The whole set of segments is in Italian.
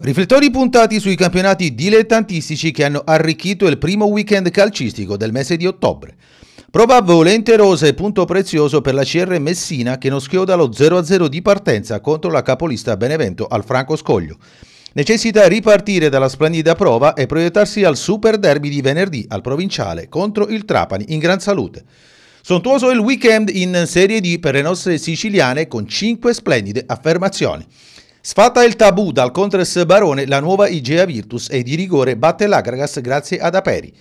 Riflettori puntati sui campionati dilettantistici che hanno arricchito il primo weekend calcistico del mese di ottobre. Prova volenterosa e punto prezioso per la CR Messina che non schioda lo 0-0 di partenza contro la capolista Benevento al Franco Scoglio. Necessita ripartire dalla splendida prova e proiettarsi al super derby di venerdì al provinciale contro il Trapani in gran salute. Sontuoso il weekend in Serie D per le nostre siciliane con 5 splendide affermazioni. Sfatta il tabù dal Contres Barone la nuova Igea Virtus e di rigore batte l'Agragas grazie ad Aperi.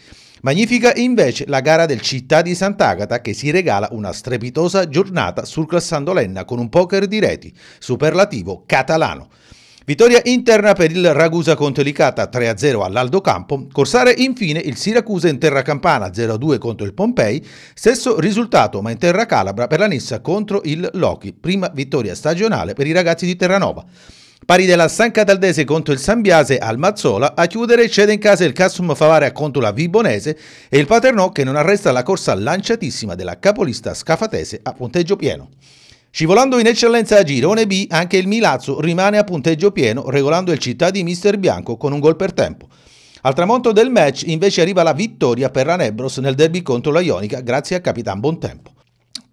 Magnifica invece la gara del Città di Sant'Agata che si regala una strepitosa giornata sul l'Enna con un poker di reti, superlativo catalano. Vittoria interna per il Ragusa contro Licata 3-0 all'Aldo Campo, Corsare infine il Siracusa in terra campana 0-2 contro il Pompei, stesso risultato ma in terra calabra per la Nissa contro il Loki, prima vittoria stagionale per i ragazzi di Terranova. Pari della San Cataldese contro il Sambiase al Mazzola, a chiudere cede in casa il Cassum Favara contro la Vibonese e il Paternò che non arresta la corsa lanciatissima della capolista Scafatese a punteggio pieno. Scivolando in eccellenza a girone B, anche il Milazzo rimane a punteggio pieno, regolando il città di Mister Bianco con un gol per tempo. Al tramonto del match invece arriva la vittoria per la Nebros nel derby contro la Ionica grazie a Capitan Bontempo.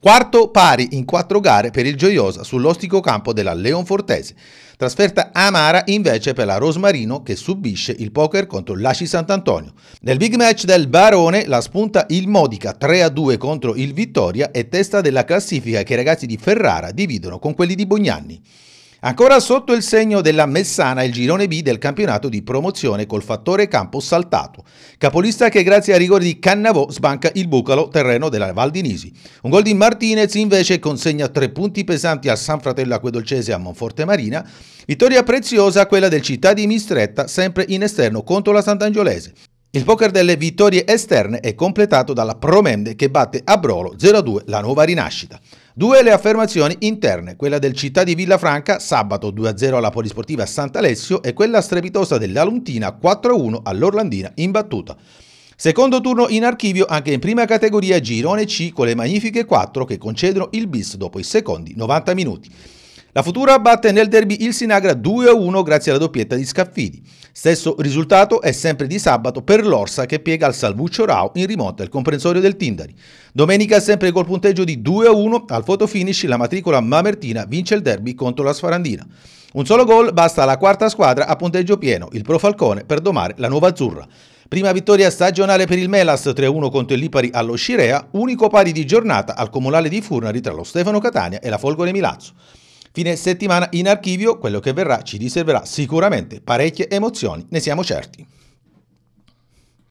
Quarto pari in quattro gare per il Gioiosa sull'ostico campo della Leonfortese. Trasferta amara invece per la Rosmarino che subisce il poker contro l'Aci Sant'Antonio. Nel big match del Barone la spunta il Modica 3-2 contro il Vittoria e testa della classifica che i ragazzi di Ferrara dividono con quelli di Bognanni. Ancora sotto il segno della Messana il girone B del campionato di promozione col fattore campo saltato. Capolista che grazie ai rigori di Cannavò sbanca il bucalo terreno della Val di Nisi. Un gol di Martinez invece consegna tre punti pesanti al San Fratello Acquedolcese a Monforte Marina. Vittoria preziosa quella del Città di Mistretta sempre in esterno contro la Sant'Angiolese. Il poker delle vittorie esterne è completato dalla Promende che batte a Brolo 0-2 la nuova rinascita. Due le affermazioni interne, quella del Città di Villafranca sabato 2-0 alla Polisportiva Sant'Alessio e quella strepitosa dell'Aluntina 4-1 all'Orlandina in battuta. Secondo turno in archivio anche in prima categoria girone C con le magnifiche 4 che concedono il bis dopo i secondi 90 minuti. La Futura batte nel derby il Sinagra 2-1 grazie alla doppietta di Scaffidi. Stesso risultato è sempre di sabato per l'Orsa che piega al Salvuccio Rao in rimonta al comprensorio del Tindari. Domenica sempre col punteggio di 2-1 al fotofinish la matricola Mamertina vince il derby contro la Sfarandina. Un solo gol basta alla quarta squadra a punteggio pieno, il Pro Falcone per domare la Nuova Azzurra. Prima vittoria stagionale per il Melas 3-1 contro il Lipari allo Scirea, unico pari di giornata al comunale di Furnari tra lo Stefano Catania e la Folgore Milazzo. Fine settimana in archivio, quello che verrà ci riserverà sicuramente parecchie emozioni, ne siamo certi.